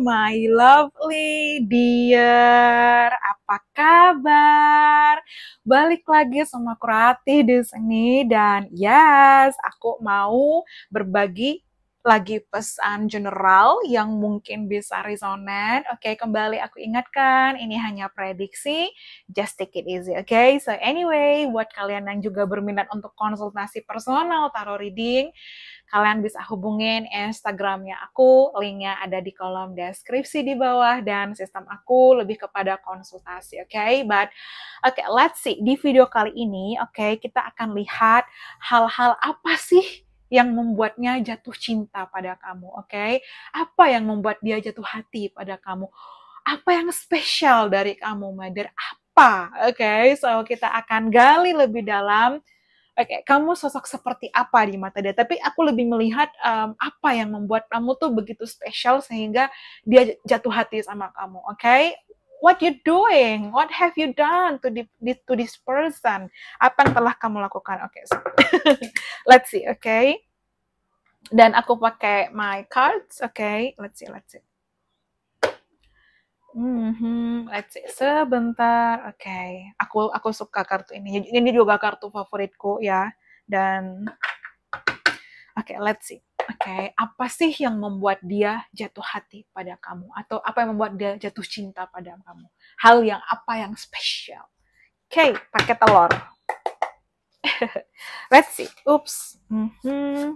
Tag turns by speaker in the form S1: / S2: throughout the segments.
S1: my lovely dear. Apa kabar? Balik lagi sama Kurati di sini dan yes, aku mau berbagi lagi pesan general yang mungkin bisa resonate. Oke, okay, kembali aku ingatkan, ini hanya prediksi, just take it easy, oke? Okay? So anyway, buat kalian yang juga berminat untuk konsultasi personal tarot reading, kalian bisa hubungin Instagramnya aku, linknya ada di kolom deskripsi di bawah, dan sistem aku lebih kepada konsultasi, oke? Okay? But, oke, okay, let's see, di video kali ini, oke, okay, kita akan lihat hal-hal apa sih yang membuatnya jatuh cinta pada kamu, oke? Okay? Apa yang membuat dia jatuh hati pada kamu? Apa yang spesial dari kamu, Mother? Apa? Oke, okay? so kita akan gali lebih dalam. Oke, okay, kamu sosok seperti apa di mata dia? Tapi aku lebih melihat um, apa yang membuat kamu tuh begitu spesial sehingga dia jatuh hati sama kamu, oke? Okay? what you doing? What have you done to the, to this person? Apa yang telah kamu lakukan? Oke, okay, so let's see. Oke, okay? dan aku pakai my cards. Oke, okay, let's see, let's see. Mm hmm, let's see. Sebentar. Oke, okay. aku aku suka kartu ini. Ini juga kartu favoritku ya. Dan oke, okay, let's see. Oke, okay. apa sih yang membuat dia jatuh hati pada kamu atau apa yang membuat dia jatuh cinta pada kamu? Hal yang apa yang spesial? Oke, okay, pakai telur. let's see. Oops. Mm -hmm.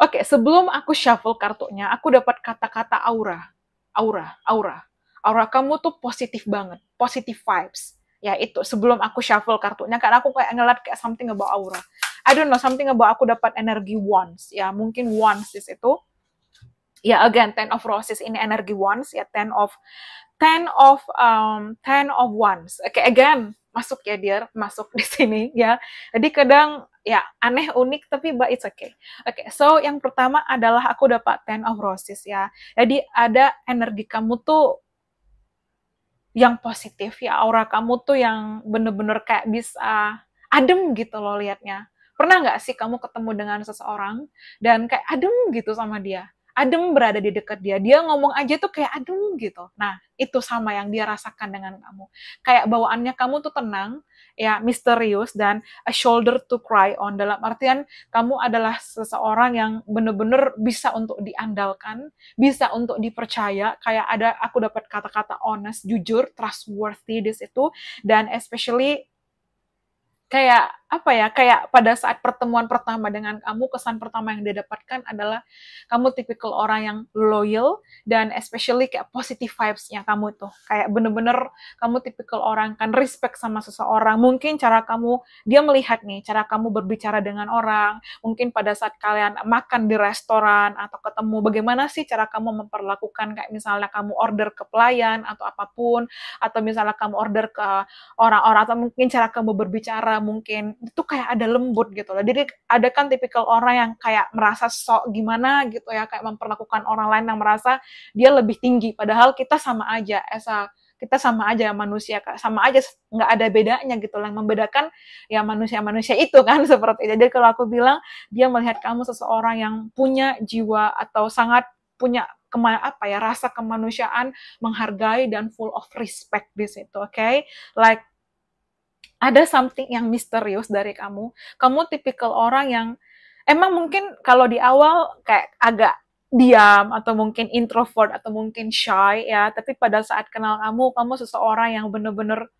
S1: Oke, okay, sebelum aku shuffle kartunya, aku dapat kata-kata aura. Aura, aura. Aura kamu tuh positif banget, positive vibes. Ya itu, sebelum aku shuffle kartunya, karena aku kayak ngeliat kayak something about aura. I don't know, something about aku dapat energi wands. Ya, mungkin wands is itu. Ya, again, ten of roses ini energi wands, ya ten of ten of um, ten of wands. Oke, okay, again, masuk ya dear, masuk di sini ya. Jadi kadang ya aneh unik tapi but it's okay. Oke, okay, so yang pertama adalah aku dapat ten of roses ya. Jadi ada energi kamu tuh yang positif ya aura kamu tuh yang bener-bener kayak bisa adem gitu loh liatnya pernah nggak sih kamu ketemu dengan seseorang dan kayak adem gitu sama dia adem berada di dekat dia. Dia ngomong aja tuh kayak adem gitu. Nah, itu sama yang dia rasakan dengan kamu. Kayak bawaannya kamu tuh tenang, ya misterius dan a shoulder to cry on dalam artian kamu adalah seseorang yang bener-bener bisa untuk diandalkan, bisa untuk dipercaya. Kayak ada aku dapat kata-kata honest, jujur, trustworthy di situ dan especially kayak apa ya kayak pada saat pertemuan pertama dengan kamu kesan pertama yang dia dapatkan adalah kamu tipikal orang yang loyal dan especially kayak positive vibes-nya kamu tuh kayak bener-bener kamu tipikal orang kan respect sama seseorang mungkin cara kamu dia melihat nih cara kamu berbicara dengan orang mungkin pada saat kalian makan di restoran atau ketemu bagaimana sih cara kamu memperlakukan kayak misalnya kamu order ke pelayan atau apapun atau misalnya kamu order ke orang-orang atau mungkin cara kamu berbicara mungkin itu kayak ada lembut gitu loh jadi ada kan tipikal orang yang kayak merasa sok gimana gitu ya kayak memperlakukan orang lain yang merasa dia lebih tinggi padahal kita sama aja esa kita sama aja manusia sama aja nggak ada bedanya gitu lah yang membedakan ya manusia-manusia itu kan seperti itu jadi kalau aku bilang dia melihat kamu seseorang yang punya jiwa atau sangat punya kema apa ya rasa kemanusiaan menghargai dan full of respect di situ oke okay? like ada something yang misterius dari kamu. Kamu tipikal orang yang emang mungkin kalau di awal kayak agak diam atau mungkin introvert atau mungkin shy ya, tapi pada saat kenal kamu, kamu seseorang yang benar-benar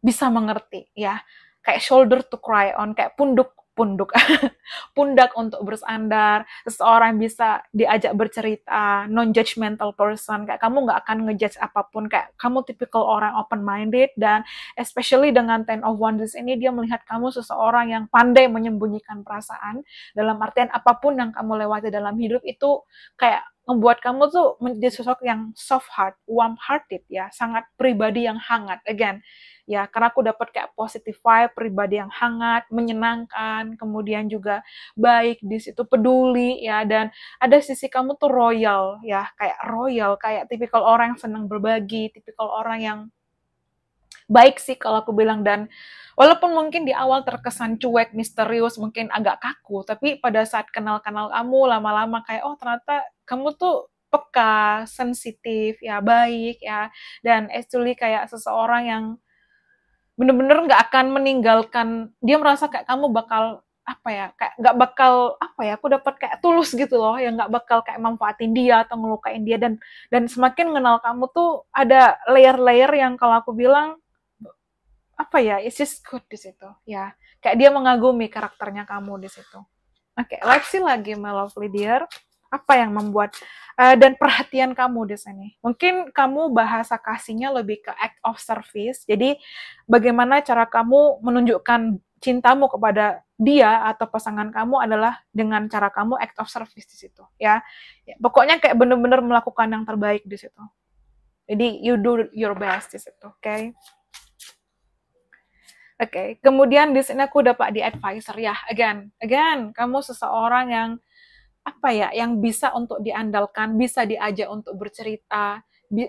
S1: bisa mengerti ya. Kayak shoulder to cry on, kayak punduk punduk pundak untuk bersandar seseorang bisa diajak bercerita non judgmental person kayak kamu nggak akan ngejudge apapun kayak kamu tipikal orang open minded dan especially dengan ten of wonders ini dia melihat kamu seseorang yang pandai menyembunyikan perasaan dalam artian apapun yang kamu lewati dalam hidup itu kayak membuat kamu tuh menjadi sosok yang soft heart, warm hearted ya, sangat pribadi yang hangat. Again, ya karena aku dapat kayak positive vibe pribadi yang hangat menyenangkan kemudian juga baik di situ peduli ya dan ada sisi kamu tuh royal ya kayak royal kayak tipikal orang yang senang berbagi tipikal orang yang baik sih kalau aku bilang dan walaupun mungkin di awal terkesan cuek, misterius, mungkin agak kaku, tapi pada saat kenal-kenal kamu lama-lama kayak oh ternyata kamu tuh peka, sensitif, ya baik ya dan actually kayak seseorang yang bener-bener nggak akan meninggalkan dia merasa kayak kamu bakal apa ya kayak nggak bakal apa ya aku dapat kayak tulus gitu loh yang nggak bakal kayak manfaatin dia atau ngelukain dia dan dan semakin kenal kamu tuh ada layer-layer yang kalau aku bilang apa ya it's just good di situ ya kayak dia mengagumi karakternya kamu di situ oke okay, let's lagi my lovely dear apa yang membuat uh, dan perhatian kamu di sini? Mungkin kamu bahasa kasihnya lebih ke act of service. Jadi bagaimana cara kamu menunjukkan cintamu kepada dia atau pasangan kamu adalah dengan cara kamu act of service di situ ya. ya pokoknya kayak bener-bener melakukan yang terbaik di situ. Jadi you do your best di situ, oke? Okay? Oke, okay. kemudian di sini aku dapat di advisor ya. Again, again, kamu seseorang yang apa ya yang bisa untuk diandalkan, bisa diajak untuk bercerita,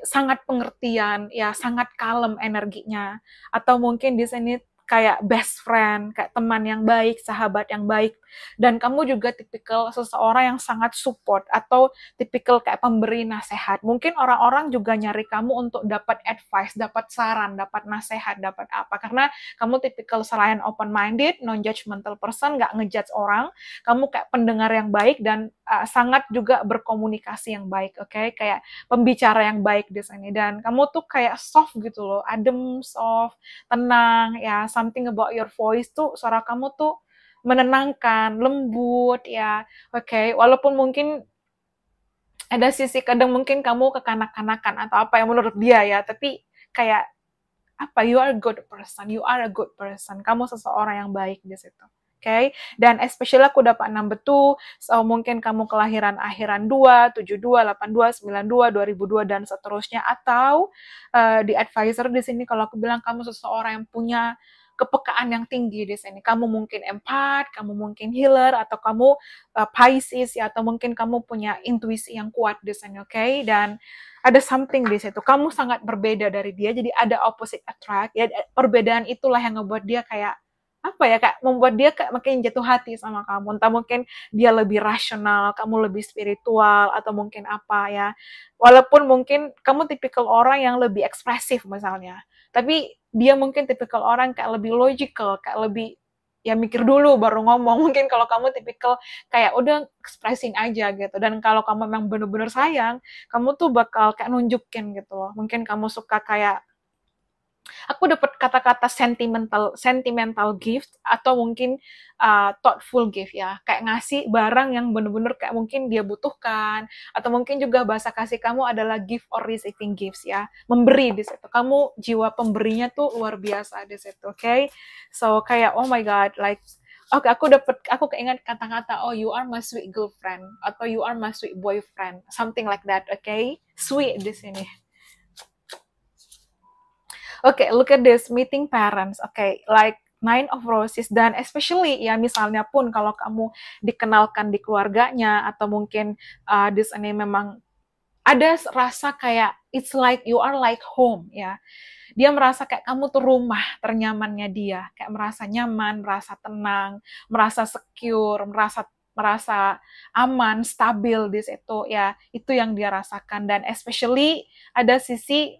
S1: sangat pengertian, ya sangat kalem energinya. Atau mungkin di sini kayak best friend, kayak teman yang baik, sahabat yang baik. Dan kamu juga tipikal seseorang yang sangat support atau tipikal kayak pemberi nasihat. Mungkin orang-orang juga nyari kamu untuk dapat advice, dapat saran, dapat nasihat, dapat apa. Karena kamu tipikal selain open-minded, non-judgmental person, gak ngejudge orang. Kamu kayak pendengar yang baik dan uh, sangat juga berkomunikasi yang baik, oke? Okay? Kayak pembicara yang baik di sini dan kamu tuh kayak soft gitu loh, adem, soft, tenang ya. Something about your voice tuh suara kamu tuh menenangkan, lembut ya. Oke, okay? walaupun mungkin ada sisi kadang mungkin kamu kekanak-kanakan atau apa yang menurut dia ya, tapi kayak apa you are a good person, you are a good person. Kamu seseorang yang baik di situ okay? Dan especially aku dapat 6 betul, so mungkin kamu kelahiran akhiran 2, 72, 82, 92, 2002 dan seterusnya atau uh, di advisor di sini kalau aku bilang kamu seseorang yang punya kepekaan yang tinggi di sini. Kamu mungkin empat, kamu mungkin healer, atau kamu uh, Pisces, ya, atau mungkin kamu punya intuisi yang kuat di sini, oke? Okay? Dan ada something di situ. Kamu sangat berbeda dari dia, jadi ada opposite attract. Ya, eh, perbedaan itulah yang ngebuat dia kayak apa ya kak membuat dia kayak makin jatuh hati sama kamu entah mungkin dia lebih rasional kamu lebih spiritual atau mungkin apa ya walaupun mungkin kamu tipikal orang yang lebih ekspresif misalnya tapi dia mungkin tipikal orang kayak lebih logical kayak lebih ya mikir dulu baru ngomong mungkin kalau kamu tipikal kayak udah expressing aja gitu dan kalau kamu memang bener-bener sayang kamu tuh bakal kayak nunjukin gitu loh mungkin kamu suka kayak aku dapat kata-kata sentimental sentimental gift atau mungkin uh, thoughtful gift ya kayak ngasih barang yang bener-bener kayak mungkin dia butuhkan atau mungkin juga bahasa kasih kamu adalah gift or receiving gifts ya memberi di situ kamu jiwa pemberinya tuh luar biasa di situ oke okay? so kayak oh my god like Oke, okay, aku dapat aku keinget kata-kata oh you are my sweet girlfriend atau you are my sweet boyfriend, something like that, oke? Okay? Sweet di sini okay, look at this meeting parents. Okay, like nine of roses dan especially ya misalnya pun kalau kamu dikenalkan di keluarganya atau mungkin uh, di sini memang ada rasa kayak it's like you are like home ya. Dia merasa kayak kamu tuh rumah ternyamannya dia, kayak merasa nyaman, merasa tenang, merasa secure, merasa merasa aman, stabil di situ ya. Itu yang dia rasakan dan especially ada sisi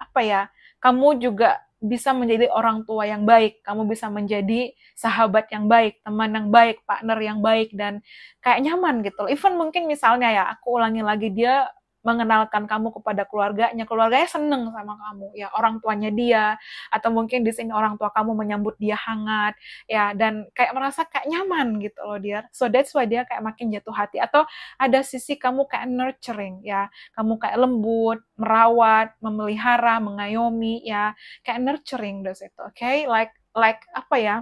S1: apa ya? kamu juga bisa menjadi orang tua yang baik, kamu bisa menjadi sahabat yang baik, teman yang baik, partner yang baik, dan kayak nyaman gitu. Even mungkin misalnya ya, aku ulangi lagi dia mengenalkan kamu kepada keluarganya, keluarganya seneng sama kamu, ya orang tuanya dia, atau mungkin di sini orang tua kamu menyambut dia hangat, ya dan kayak merasa kayak nyaman gitu loh dia. So that's why dia kayak makin jatuh hati. Atau ada sisi kamu kayak nurturing, ya kamu kayak lembut, merawat, memelihara, mengayomi, ya kayak nurturing does it, oke? Okay? Like like apa ya?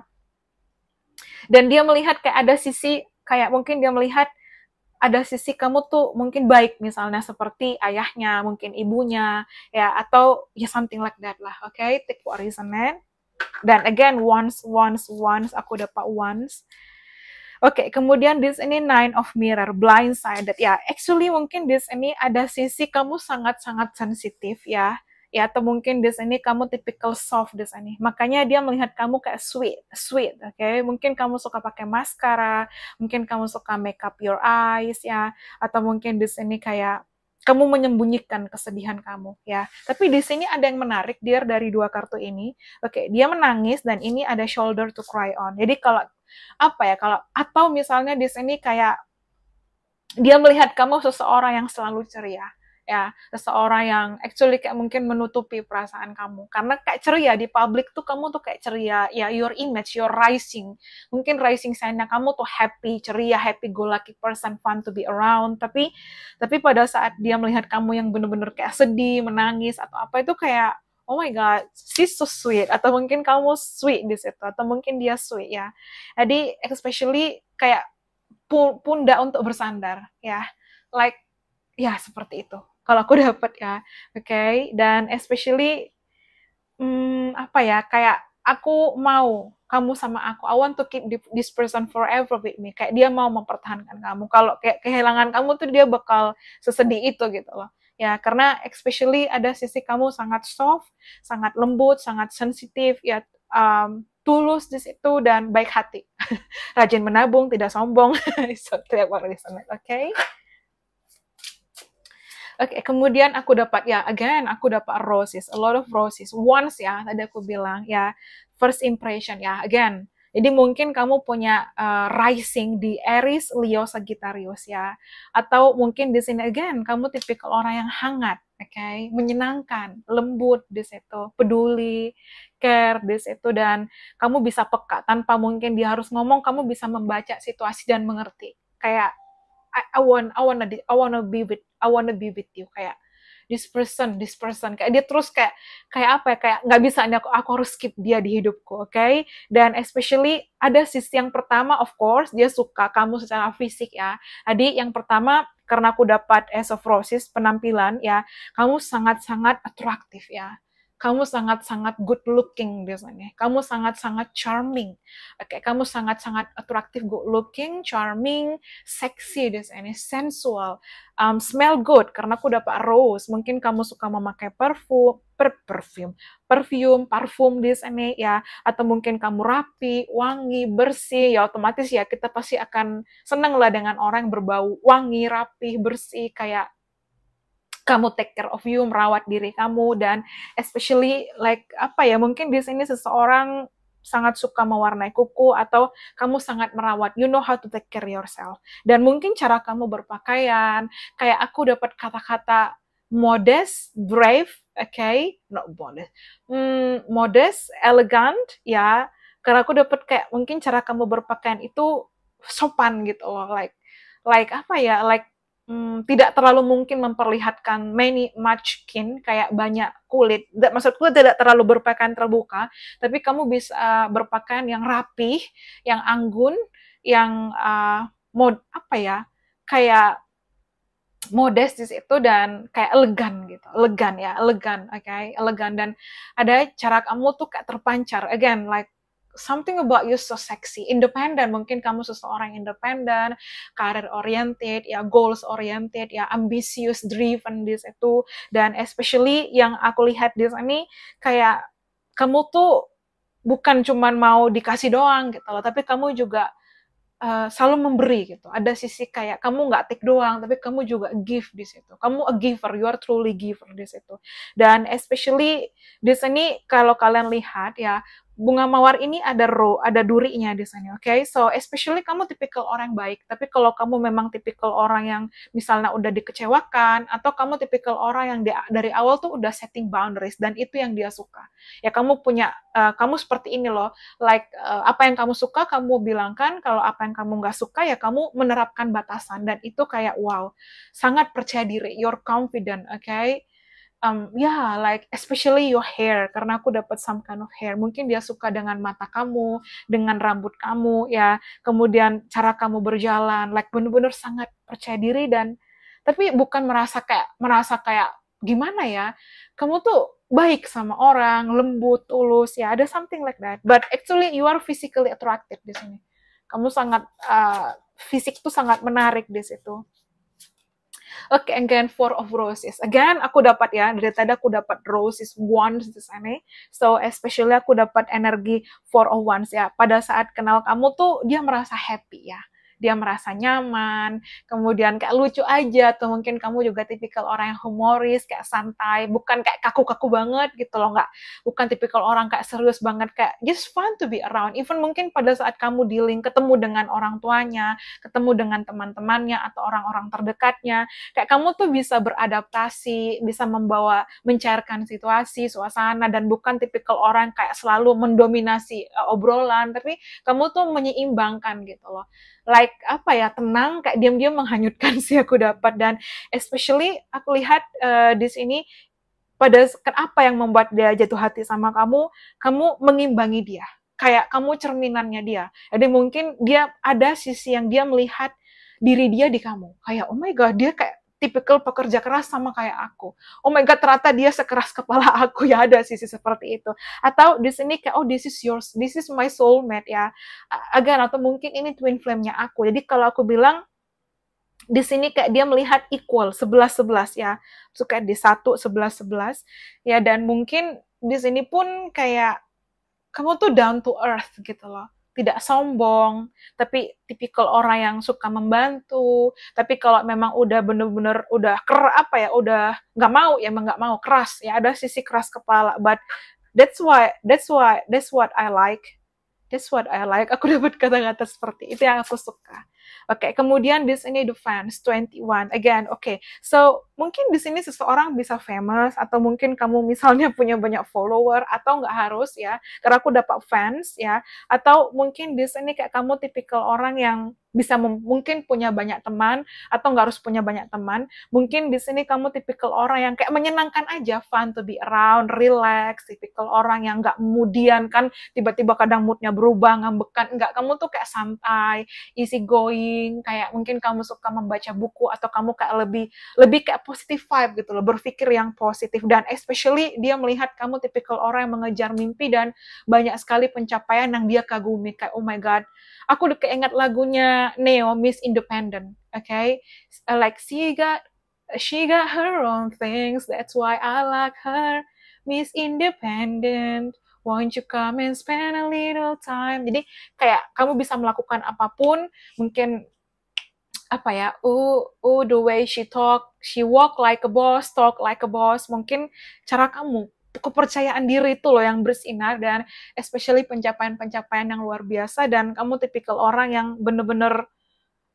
S1: Dan dia melihat kayak ada sisi kayak mungkin dia melihat ada sisi kamu tuh mungkin baik misalnya seperti ayahnya, mungkin ibunya, ya atau ya something like that lah. Oke, okay? take what resonate. Dan again once once once aku dapat once. Oke, okay, kemudian this ini nine of mirror, blindsided. Ya, yeah, actually mungkin this ini ada sisi kamu sangat-sangat sensitif ya ya atau mungkin di sini kamu typical soft di sini makanya dia melihat kamu kayak sweet sweet oke okay? mungkin kamu suka pakai maskara mungkin kamu suka make up your eyes ya atau mungkin di sini kayak kamu menyembunyikan kesedihan kamu ya. Tapi di sini ada yang menarik dia dari dua kartu ini. Oke, okay, dia menangis dan ini ada shoulder to cry on. Jadi kalau apa ya kalau atau misalnya di sini kayak dia melihat kamu seseorang yang selalu ceria ya seseorang yang actually kayak mungkin menutupi perasaan kamu karena kayak ceria di publik tuh kamu tuh kayak ceria ya your image your rising mungkin rising sign kamu tuh happy ceria happy go lucky person fun to be around tapi tapi pada saat dia melihat kamu yang bener-bener kayak sedih menangis atau apa itu kayak oh my god, she's so sweet atau mungkin kamu sweet di situ atau mungkin dia sweet ya. Jadi especially kayak pundak untuk bersandar ya. Like ya seperti itu kalau aku dapat ya oke okay? dan especially hmm, apa ya kayak aku mau kamu sama aku I want to keep this person forever with me kayak dia mau mempertahankan kamu kalau kayak kehilangan kamu tuh dia bakal sesedih itu gitu loh ya karena especially ada sisi kamu sangat soft sangat lembut sangat sensitif ya um, tulus di situ dan baik hati rajin menabung tidak sombong so, oke okay? okay, kemudian aku dapat ya again aku dapat roses a lot of roses once ya tadi aku bilang ya first impression ya again jadi mungkin kamu punya uh, rising di Aries, Leo, Sagittarius ya. Atau mungkin di sini again kamu tipikal orang yang hangat, oke, okay? menyenangkan, lembut di situ, peduli, care di situ dan kamu bisa peka tanpa mungkin dia harus ngomong, kamu bisa membaca situasi dan mengerti. Kayak I, I want I wanna I wanna be with I wanna be with you kayak this person this person kayak dia terus kayak kayak apa ya kayak nggak bisa nih aku aku harus skip dia di hidupku oke okay? dan especially ada sisi yang pertama of course dia suka kamu secara fisik ya tadi yang pertama karena aku dapat esophrosis penampilan ya kamu sangat sangat atraktif ya kamu sangat-sangat good looking biasanya. Kamu sangat-sangat charming. Oke, okay, kamu sangat-sangat atraktif, good looking, charming, sexy biasanya, sensual, um, smell good karena aku dapat rose. Mungkin kamu suka memakai parfum, per perfume, perfume, parfum biasanya ya atau mungkin kamu rapi, wangi, bersih ya otomatis ya kita pasti akan seneng lah dengan orang yang berbau wangi, rapi, bersih kayak kamu take care of you, merawat diri kamu dan especially like apa ya, mungkin di sini seseorang sangat suka mewarnai kuku atau kamu sangat merawat, you know how to take care yourself. Dan mungkin cara kamu berpakaian, kayak aku dapat kata-kata modest, brave, okay, not modest, hmm, modest, elegant, ya. Karena aku dapat kayak mungkin cara kamu berpakaian itu sopan gitu loh, like, like apa ya, like hmm, tidak terlalu mungkin memperlihatkan many much skin kayak banyak kulit. Maksudku tidak terlalu berpakaian terbuka, tapi kamu bisa berpakaian yang rapih, yang anggun, yang uh, mod apa ya? Kayak modestis itu dan kayak elegan gitu, elegan ya, elegan, oke, okay? elegan dan ada cara kamu tuh kayak terpancar, again like something about you so sexy, independent. Mungkin kamu seseorang independent, career oriented, ya goals oriented, ya ambitious, driven di situ. Dan especially yang aku lihat di sini kayak kamu tuh bukan cuman mau dikasih doang gitu loh, tapi kamu juga Uh, selalu memberi gitu. Ada sisi kayak kamu nggak take doang, tapi kamu juga give di situ. Kamu a giver, you are truly giver di situ. Dan especially di sini kalau kalian lihat ya bunga mawar ini ada ro ada durinya di sana, oke? Okay? So, especially kamu tipikal orang baik, tapi kalau kamu memang tipikal orang yang misalnya udah dikecewakan, atau kamu tipikal orang yang dari awal tuh udah setting boundaries, dan itu yang dia suka. Ya, kamu punya, uh, kamu seperti ini loh, like uh, apa yang kamu suka, kamu bilangkan, kalau apa yang kamu nggak suka, ya kamu menerapkan batasan, dan itu kayak wow, sangat percaya diri, you're confident, oke? Okay? um, ya yeah, like especially your hair karena aku dapat some kind of hair mungkin dia suka dengan mata kamu dengan rambut kamu ya kemudian cara kamu berjalan like benar-benar sangat percaya diri dan tapi bukan merasa kayak merasa kayak gimana ya kamu tuh baik sama orang lembut tulus ya ada something like that but actually you are physically attractive di sini kamu sangat uh, fisik tuh sangat menarik di situ Oke, okay, again four of roses. Again aku dapat ya dari tadi aku dapat roses once di sana. So especially aku dapat energi four of ones ya. Pada saat kenal kamu tuh dia merasa happy ya dia merasa nyaman, kemudian kayak lucu aja, atau mungkin kamu juga tipikal orang yang humoris, kayak santai, bukan kayak kaku-kaku banget gitu loh, nggak, bukan tipikal orang kayak serius banget, kayak just fun to be around, even mungkin pada saat kamu dealing, ketemu dengan orang tuanya, ketemu dengan teman-temannya, atau orang-orang terdekatnya, kayak kamu tuh bisa beradaptasi, bisa membawa, mencairkan situasi, suasana, dan bukan tipikal orang kayak selalu mendominasi eh, obrolan, tapi kamu tuh menyeimbangkan gitu loh like apa ya tenang kayak diam-diam menghanyutkan sih aku dapat dan especially aku lihat uh, di sini pada kenapa yang membuat dia jatuh hati sama kamu kamu mengimbangi dia kayak kamu cerminannya dia jadi mungkin dia ada sisi yang dia melihat diri dia di kamu kayak oh my god dia kayak tipikal pekerja keras sama kayak aku. Oh my god, ternyata dia sekeras kepala aku ya ada sisi seperti itu. Atau di sini kayak oh this is yours, this is my soulmate ya. Agan atau mungkin ini twin flame-nya aku. Jadi kalau aku bilang di sini kayak dia melihat equal 11-11 ya. Suka di satu 11-11 ya dan mungkin di sini pun kayak kamu tuh down to earth gitu loh tidak sombong, tapi tipikal orang yang suka membantu. Tapi kalau memang udah bener-bener udah ker apa ya, udah nggak mau ya, emang nggak mau keras ya ada sisi keras kepala. But that's why, that's why, that's what I like. That's what I like. Aku dapat kata-kata seperti itu yang aku suka. Oke, okay, kemudian di sini the fans 21. Again, oke. Okay. So, mungkin di sini seseorang bisa famous atau mungkin kamu misalnya punya banyak follower atau nggak harus ya, karena aku dapat fans ya. Atau mungkin di sini kayak kamu tipikal orang yang bisa mungkin punya banyak teman atau nggak harus punya banyak teman. Mungkin di sini kamu tipikal orang yang kayak menyenangkan aja, fun to be around, relax, tipikal orang yang nggak kemudian kan tiba-tiba kadang moodnya berubah, ngambekan. Nggak, kamu tuh kayak santai, easy going, drawing kayak mungkin kamu suka membaca buku atau kamu kayak lebih lebih kayak positive vibe gitu loh berpikir yang positif dan especially dia melihat kamu tipikal orang yang mengejar mimpi dan banyak sekali pencapaian yang dia kagumi kayak oh my god aku udah keinget lagunya Neo Miss Independent okay uh, like she got she got her own things that's why I like her Miss Independent Won't you come and spend a little time? Jadi kayak kamu bisa melakukan apapun, mungkin apa ya, oh, oh the way she talk, she walk like a boss, talk like a boss, mungkin cara kamu kepercayaan diri itu loh yang bersinar dan especially pencapaian-pencapaian yang luar biasa dan kamu tipikal orang yang bener-bener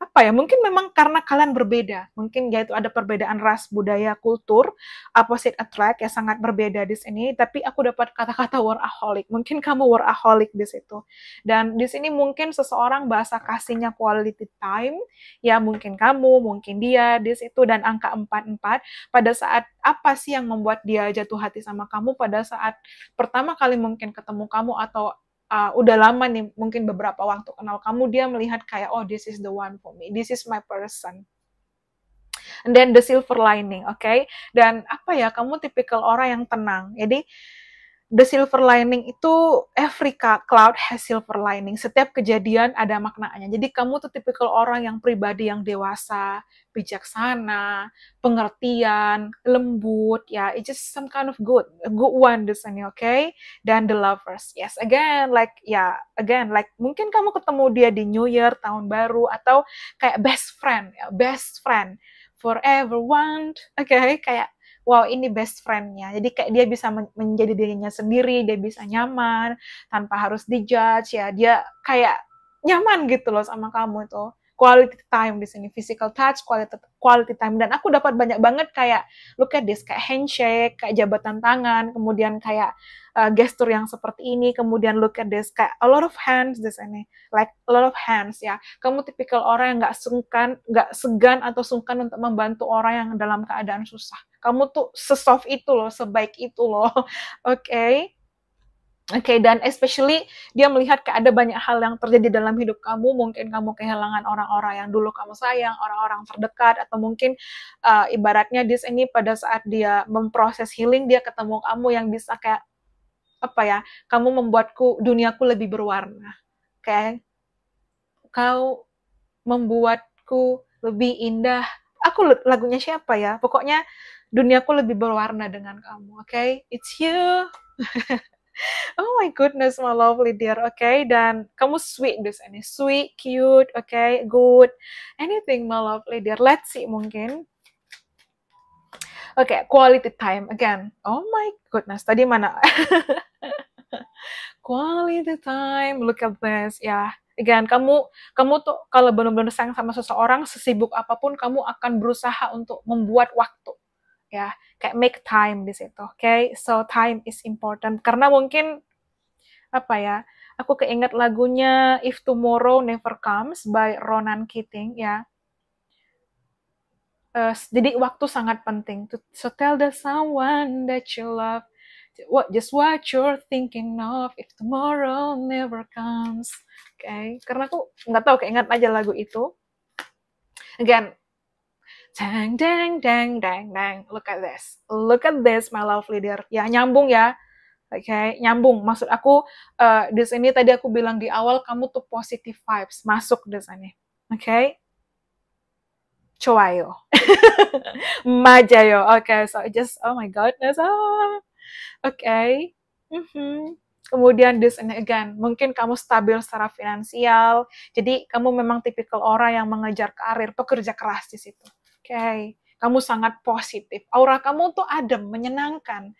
S1: apa ya mungkin memang karena kalian berbeda mungkin ya itu ada perbedaan ras budaya kultur opposite attract ya sangat berbeda di sini tapi aku dapat kata-kata workaholic mungkin kamu workaholic di situ dan di sini mungkin seseorang bahasa kasihnya quality time ya mungkin kamu mungkin dia di situ dan angka 44 pada saat apa sih yang membuat dia jatuh hati sama kamu pada saat pertama kali mungkin ketemu kamu atau uh, udah lama nih mungkin beberapa waktu kenal kamu dia melihat kayak oh this is the one for me this is my person and then the silver lining oke okay? dan apa ya kamu tipikal orang yang tenang jadi the silver lining itu Africa cloud has silver lining. Setiap kejadian ada maknanya. Jadi kamu tuh tipikal orang yang pribadi yang dewasa, bijaksana, pengertian, lembut, ya. Yeah, it's just some kind of good, a good one this ini, Okay? Dan the lovers. Yes, again like ya, yeah, again like mungkin kamu ketemu dia di New Year, tahun baru atau kayak best friend, ya, best friend forever one, Oke, okay? kayak wow ini best friend-nya. jadi kayak dia bisa men menjadi dirinya sendiri dia bisa nyaman tanpa harus dijudge ya dia kayak nyaman gitu loh sama kamu itu quality time di sini physical touch quality quality time dan aku dapat banyak banget kayak look at this kayak handshake kayak jabatan tangan kemudian kayak uh, gestur yang seperti ini, kemudian look at this kayak a lot of hands this ini, like a lot of hands ya. Kamu tipikal orang yang nggak sungkan, nggak segan atau sungkan untuk membantu orang yang dalam keadaan susah. Kamu tuh sesoft itu loh, sebaik itu loh. Oke. Okay? Oke, okay, dan especially dia melihat kayak ada banyak hal yang terjadi dalam hidup kamu. Mungkin kamu kehilangan orang-orang yang dulu kamu sayang, orang-orang terdekat, atau mungkin uh, ibaratnya this ini pada saat dia memproses healing, dia ketemu kamu yang bisa kayak apa ya kamu membuatku duniaku lebih berwarna kayak kau membuatku lebih indah aku lagunya siapa ya pokoknya duniaku lebih berwarna dengan kamu oke okay? it's you oh my goodness, my lovely dear, okay? Dan kamu sweet this ini sweet, cute, okay, good, anything, my lovely dear. Let's see, mungkin Oke, okay, quality time again. Oh my goodness, tadi mana? quality time. Look at this, ya. Yeah. Again, kamu kamu tuh kalau benar-benar sayang sama seseorang, sesibuk apapun kamu akan berusaha untuk membuat waktu, ya. Kayak make time di situ, oke? Okay? So time is important karena mungkin apa ya? Aku keinget lagunya If Tomorrow Never Comes by Ronan Keating, ya uh, jadi waktu sangat penting. so tell the someone that you love what just what you're thinking of if tomorrow never comes. Oke, okay. karena aku nggak tahu keingat aja lagu itu. Again, dang dang dang dang dang. Look at this, look at this, my love leader. Ya nyambung ya. Oke, okay, nyambung. Maksud aku uh, di sini tadi aku bilang di awal kamu tuh positive vibes masuk di sini. Oke, okay? Chowayo. Majayo. Oke, okay, so just oh my goodness. Oh. Oke. Okay. Mm -hmm. Kemudian this and again, mungkin kamu stabil secara finansial. Jadi kamu memang tipikal orang yang mengejar karir, pekerja keras di situ. Oke. Okay. Kamu sangat positif. Aura kamu tuh adem, menyenangkan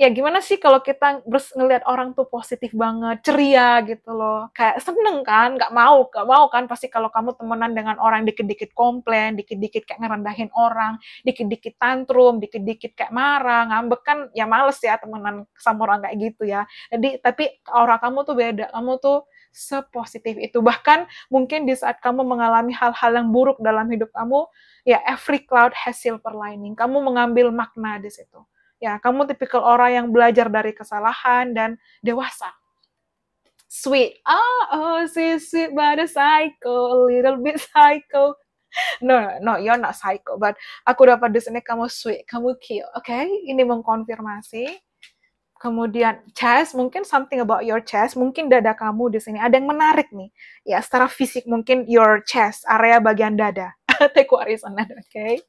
S1: ya gimana sih kalau kita ngelihat orang tuh positif banget, ceria gitu loh. Kayak seneng kan, gak mau, nggak mau kan pasti kalau kamu temenan dengan orang dikit-dikit komplain, dikit-dikit kayak ngerendahin orang, dikit-dikit tantrum, dikit-dikit kayak marah, ngambek kan ya males ya temenan sama orang kayak gitu ya. Jadi tapi orang kamu tuh beda, kamu tuh sepositif itu. Bahkan mungkin di saat kamu mengalami hal-hal yang buruk dalam hidup kamu, ya every cloud has silver lining. Kamu mengambil makna di situ. Ya, kamu tipikal orang yang belajar dari kesalahan dan dewasa. Sweet. Ah, oh, oh, si sweet, but a psycho, a little bit psycho. No, no, no, you're not psycho, but aku dapat di sini kamu sweet, kamu cute, oke? Okay? Ini mengkonfirmasi. Kemudian chest, mungkin something about your chest, mungkin dada kamu di sini ada yang menarik nih. Ya, secara fisik mungkin your chest, area bagian dada. Take what is on that, oke? Okay?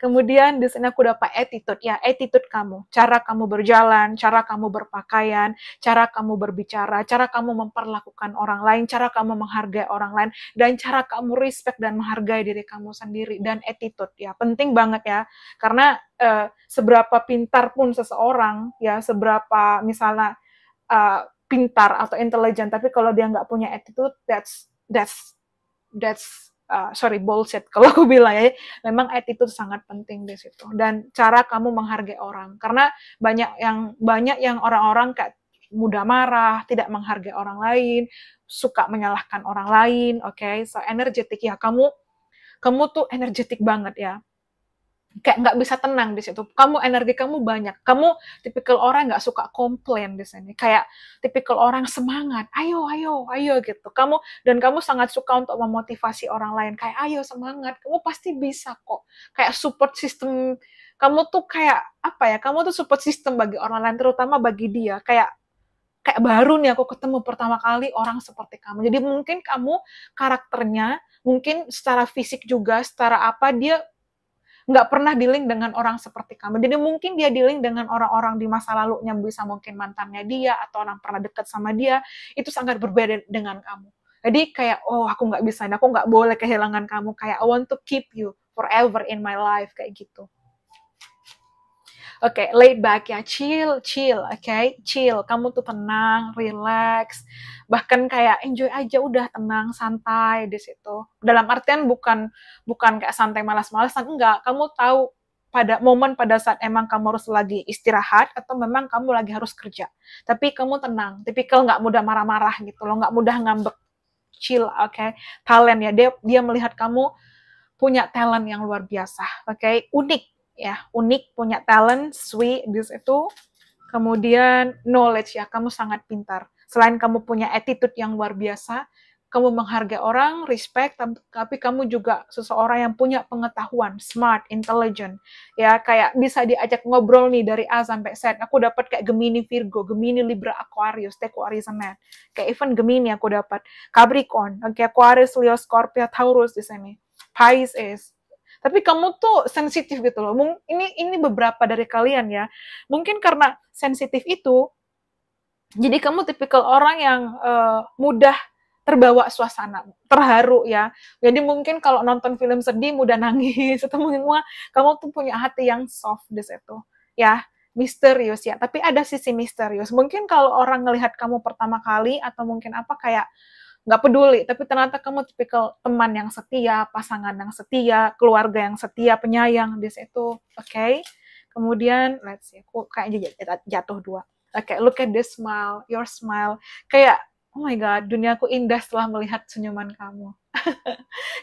S1: Kemudian di sini aku dapat attitude, ya attitude kamu, cara kamu berjalan, cara kamu berpakaian, cara kamu berbicara, cara kamu memperlakukan orang lain, cara kamu menghargai orang lain, dan cara kamu respect dan menghargai diri kamu sendiri dan attitude ya penting banget ya karena uh, seberapa pintar pun seseorang ya seberapa misalnya uh, pintar atau intelijen tapi kalau dia nggak punya attitude that's that's that's Eh, sorry bullshit kalau aku bilang ya memang attitude sangat penting di situ dan cara kamu menghargai orang karena banyak yang banyak yang orang-orang kayak mudah marah, tidak menghargai orang lain, suka menyalahkan orang lain, oke? Okay? So energetik ya kamu kamu tuh energetik banget ya kayak nggak bisa tenang di situ. Kamu energi kamu banyak. Kamu tipikal orang nggak suka komplain di sini. Kayak tipikal orang semangat. Ayo, ayo, ayo gitu. Kamu dan kamu sangat suka untuk memotivasi orang lain. Kayak ayo semangat. Kamu pasti bisa kok. Kayak support system kamu tuh kayak apa ya? Kamu tuh support system bagi orang lain terutama bagi dia. Kayak kayak baru nih aku ketemu pertama kali orang seperti kamu. Jadi mungkin kamu karakternya mungkin secara fisik juga, secara apa dia nggak pernah dealing dengan orang seperti kamu. Jadi mungkin dia dealing dengan orang-orang di masa lalunya, bisa mungkin mantannya dia atau orang pernah dekat sama dia, itu sangat berbeda dengan kamu. Jadi kayak, oh aku nggak bisa, aku nggak boleh kehilangan kamu. Kayak I want to keep you forever in my life, kayak gitu. Oke, okay, laid back ya, chill, chill, oke, okay? chill. Kamu tuh tenang, relax, bahkan kayak enjoy aja, udah tenang, santai di situ. Dalam artian bukan bukan kayak santai malas-malasan, enggak. Kamu tahu pada momen pada saat emang kamu harus lagi istirahat atau memang kamu lagi harus kerja. Tapi kamu tenang, tipikal nggak mudah marah-marah gitu loh, nggak mudah ngambek. Chill, oke. Okay? Talent ya, dia dia melihat kamu punya talent yang luar biasa, oke. Okay? Unik, ya unik punya talent sweet di itu kemudian knowledge ya kamu sangat pintar selain kamu punya attitude yang luar biasa kamu menghargai orang respect tapi kamu juga seseorang yang punya pengetahuan smart intelligent ya kayak bisa diajak ngobrol nih dari A sampai Z aku dapat kayak Gemini Virgo Gemini Libra Aquarius Teko Aries Man kayak even Gemini aku dapat Capricorn okay, Aquarius Leo Scorpio Taurus di sini Pisces tapi kamu tuh sensitif gitu loh. Ini ini beberapa dari kalian ya. Mungkin karena sensitif itu, jadi kamu tipikal orang yang uh, mudah terbawa suasana, terharu ya. Jadi mungkin kalau nonton film sedih mudah nangis atau mungkin kamu tuh punya hati yang soft di situ ya misterius ya tapi ada sisi misterius mungkin kalau orang ngelihat kamu pertama kali atau mungkin apa kayak nggak peduli tapi ternyata kamu tipikal teman yang setia pasangan yang setia keluarga yang setia penyayang di situ oke okay? kemudian let's see aku kayaknya jatuh dua oke okay, look at this smile your smile kayak oh my god, dunia duniaku indah setelah melihat senyuman kamu.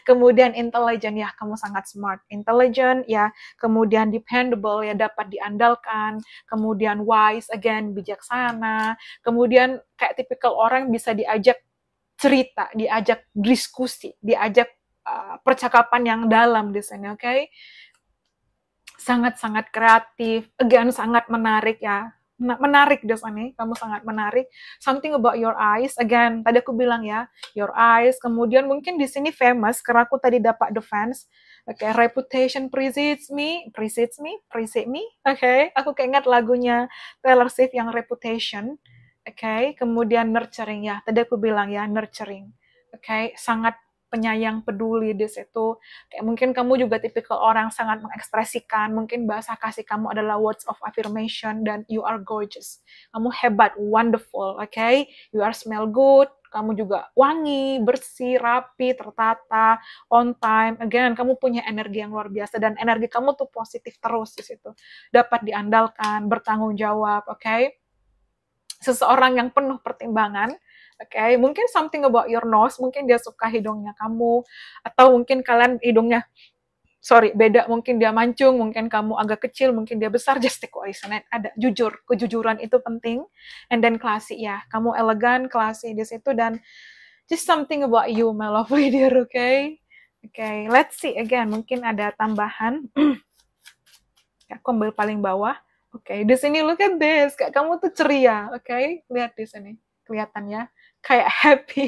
S1: kemudian intelligent, ya kamu sangat smart. Intelligent, ya kemudian dependable, ya dapat diandalkan. Kemudian wise, again bijaksana. Kemudian kayak tipikal orang bisa diajak cerita, diajak diskusi, diajak uh, percakapan yang dalam di sini, oke? Okay? Sangat-sangat kreatif, again sangat menarik ya. Menarik di sini, kamu sangat menarik. Something about your eyes, again tadi aku bilang ya, your eyes. Kemudian mungkin di sini famous karena aku tadi dapat defense. Oke, okay, reputation precedes me, precedes me, precedes me. Oke, okay, aku keinget lagunya Taylor Swift yang reputation okay? kemudian nurturing ya. Tadi aku bilang ya nurturing, oke, okay? sangat penyayang, peduli di situ. Kayak mungkin kamu juga tipikal orang sangat mengekspresikan, mungkin bahasa kasih kamu adalah words of affirmation dan you are gorgeous. Kamu hebat, wonderful, oke? Okay? You are smell good, kamu juga wangi, bersih, rapi, tertata, on time. Again, kamu punya energi yang luar biasa dan energi kamu tuh positif terus di situ. Dapat diandalkan, bertanggung jawab, oke? Okay? seseorang yang penuh pertimbangan Oke, okay? mungkin something about your nose, mungkin dia suka hidungnya kamu, atau mungkin kalian hidungnya sorry beda mungkin dia mancung mungkin kamu agak kecil mungkin dia besar Just take so, ada jujur kejujuran itu penting and then classy ya kamu elegan classy di situ dan just something about you my lovely dear oke okay? oke okay, let's see again mungkin ada tambahan ya, aku ambil paling bawah Oke, okay, di sini look at this. Kayak kamu tuh ceria, oke? Okay? Lihat di sini. Kelihatan ya. Kayak happy.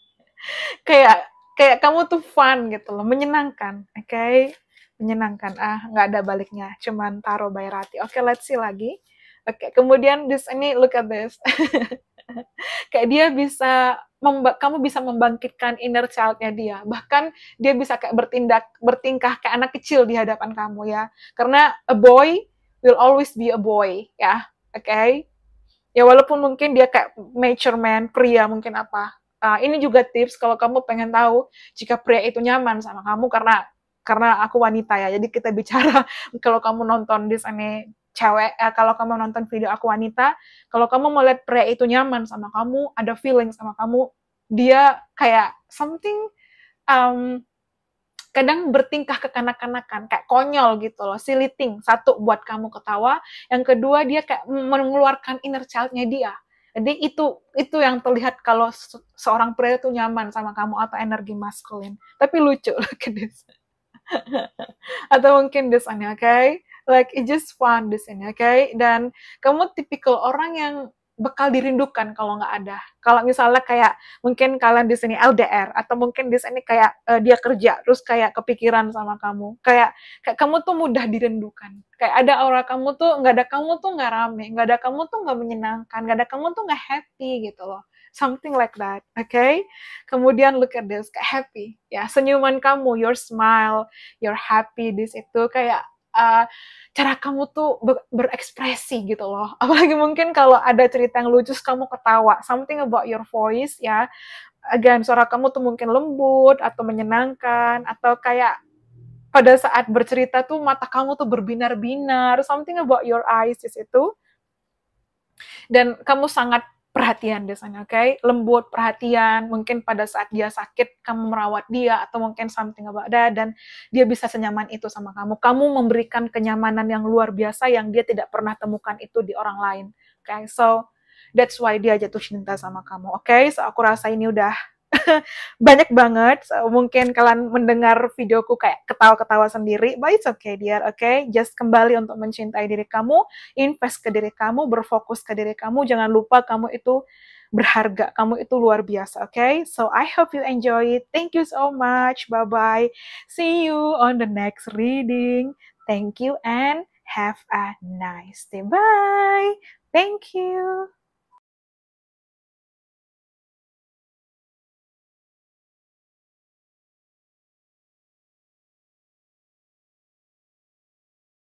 S1: kayak kayak kamu tuh fun gitu loh, menyenangkan, oke? Okay? Menyenangkan. Ah, nggak ada baliknya. Cuman taro bayrati. Oke, okay, let's see lagi. Oke, okay, kemudian di sini look at this. kayak dia bisa kamu bisa membangkitkan inner childnya dia bahkan dia bisa kayak bertindak bertingkah kayak anak kecil di hadapan kamu ya karena a boy will always be a boy ya oke okay? ya walaupun mungkin dia kayak mature man pria mungkin apa uh, ini juga tips kalau kamu pengen tahu jika pria itu nyaman sama kamu karena karena aku wanita ya jadi kita bicara kalau kamu nonton di sana cewek eh, kalau kamu nonton video aku wanita kalau kamu mau lihat pria itu nyaman sama kamu ada feeling sama kamu dia kayak something um, kadang bertingkah kekanak-kanakan kayak konyol gitu loh siliting satu buat kamu ketawa yang kedua dia kayak mengeluarkan inner childnya dia jadi itu itu yang terlihat kalau seorang pria itu nyaman sama kamu atau energi maskulin tapi lucu lah ke this atau mungkin desanya one, oke okay? like it just fun desanya oke? Okay? Dan kamu tipikal orang yang bekal dirindukan kalau nggak ada. Kalau misalnya kayak mungkin kalian di sini LDR atau mungkin di sini kayak uh, dia kerja terus kayak kepikiran sama kamu, kayak kayak kamu tuh mudah dirindukan. Kayak ada aura kamu tuh nggak ada kamu tuh nggak rame, nggak ada kamu tuh nggak menyenangkan, nggak ada kamu tuh nggak happy gitu loh. Something like that, oke? Okay? Kemudian look at this, kayak happy, ya senyuman kamu, your smile, your happy this itu kayak uh, cara kamu tuh ber berekspresi gitu loh. Apalagi mungkin kalau ada cerita yang lucu kamu ketawa. Something about your voice ya. Again, suara kamu tuh mungkin lembut atau menyenangkan atau kayak pada saat bercerita tuh mata kamu tuh berbinar-binar. Something about your eyes disitu Dan kamu sangat perhatian biasanya, oke? Okay? Lembut, perhatian, mungkin pada saat dia sakit, kamu merawat dia, atau mungkin something about that, dan dia bisa senyaman itu sama kamu. Kamu memberikan kenyamanan yang luar biasa yang dia tidak pernah temukan itu di orang lain, oke? Okay? So, that's why dia jatuh cinta sama kamu, oke? Okay? So, aku rasa ini udah banyak banget. So, mungkin kalian mendengar videoku kayak ketawa-ketawa sendiri, but it's okay dear, oke? Okay? Just kembali untuk mencintai diri kamu, invest ke diri kamu, berfokus ke diri kamu. Jangan lupa kamu itu berharga. Kamu itu luar biasa, oke? Okay? So I hope you enjoy it. Thank you so much. Bye-bye. See you on the next reading. Thank you and have a nice day. Bye. Thank you.